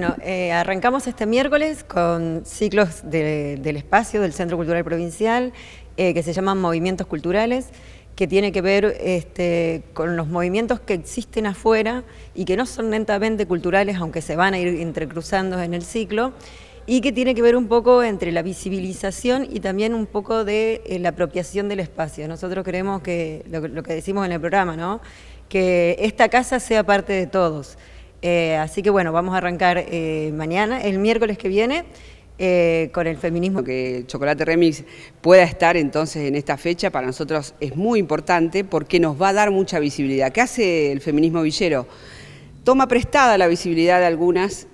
Bueno, eh, arrancamos este miércoles con ciclos del espacio del Centro Cultural Provincial eh, que se llaman Movimientos Culturales, que tiene que ver este, con los movimientos que existen afuera y que no son lentamente culturales, aunque se van a ir entrecruzando en el ciclo, y que tiene que ver un poco entre la visibilización y también un poco de eh, la apropiación del espacio. Nosotros creemos que, lo, lo que decimos en el programa, ¿no? que esta casa sea parte de todos eh, así que bueno, vamos a arrancar eh, mañana, el miércoles que viene, eh, con el feminismo. Que Chocolate Remix pueda estar entonces en esta fecha para nosotros es muy importante porque nos va a dar mucha visibilidad. ¿Qué hace el feminismo villero? Toma prestada la visibilidad de algunas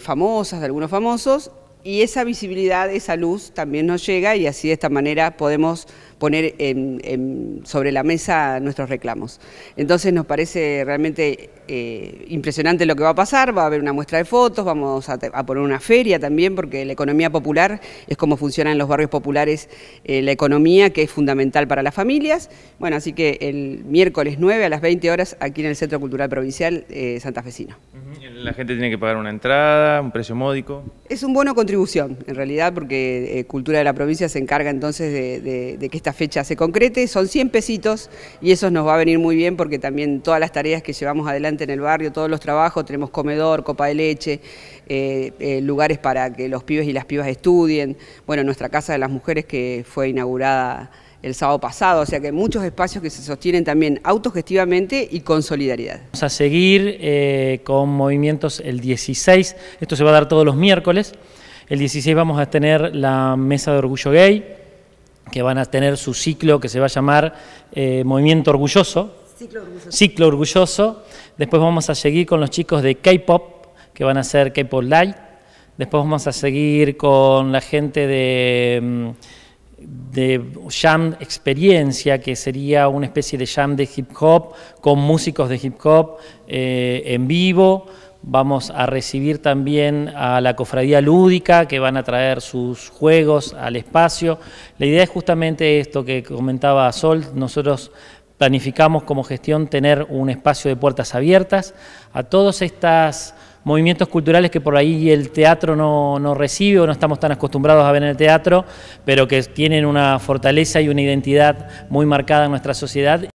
famosas, de algunos famosos, y esa visibilidad, esa luz también nos llega y así de esta manera podemos poner sobre la mesa nuestros reclamos. Entonces nos parece realmente eh, impresionante lo que va a pasar, va a haber una muestra de fotos, vamos a, poner una feria también porque la economía popular es como funciona en los barrios populares eh, la economía que es fundamental para las familias. Bueno, así que el miércoles 9 a las 20 horas aquí en el Centro Cultural Provincial eh, Santa Fecina. La gente tiene que pagar una entrada, un precio módico. Es un bono contribución, en realidad, porque eh, Cultura de la Provincia se encarga entonces de, que esta fecha se concrete. Son 100 pesitos y eso nos va a venir muy bien porque también todas las tareas que llevamos adelante en el barrio, todos los trabajos, tenemos comedor, copa de leche, eh, eh, lugares para que los pibes y las pibas estudien. Bueno, nuestra Casa de las Mujeres que fue inaugurada el sábado pasado, o sea que muchos espacios que se sostienen también autogestivamente y con solidaridad. Vamos a seguir con movimientos el 16, esto se va a dar todos los miércoles. El 16 vamos a tener la mesa de orgullo gay, que van a tener su ciclo que se va a llamar eh, Movimiento Orgulloso. Ciclo orgulloso. Ciclo orgulloso. Después vamos a seguir con los chicos de K-Pop, que van a ser K-Pop Light. Después vamos a seguir con la gente de, mm, de jam experiencia, que sería una especie de jam de hip hop, con músicos de hip hop eh, en vivo Vamos a recibir también a la cofradía lúdica que van a traer sus juegos al espacio. La idea es justamente esto que comentaba Sol, nosotros planificamos como gestión tener un espacio de puertas abiertas a todos estos movimientos culturales que por ahí el teatro no, recibe o no estamos tan acostumbrados a ver en el teatro, pero que tienen una fortaleza y una identidad muy marcada en nuestra sociedad.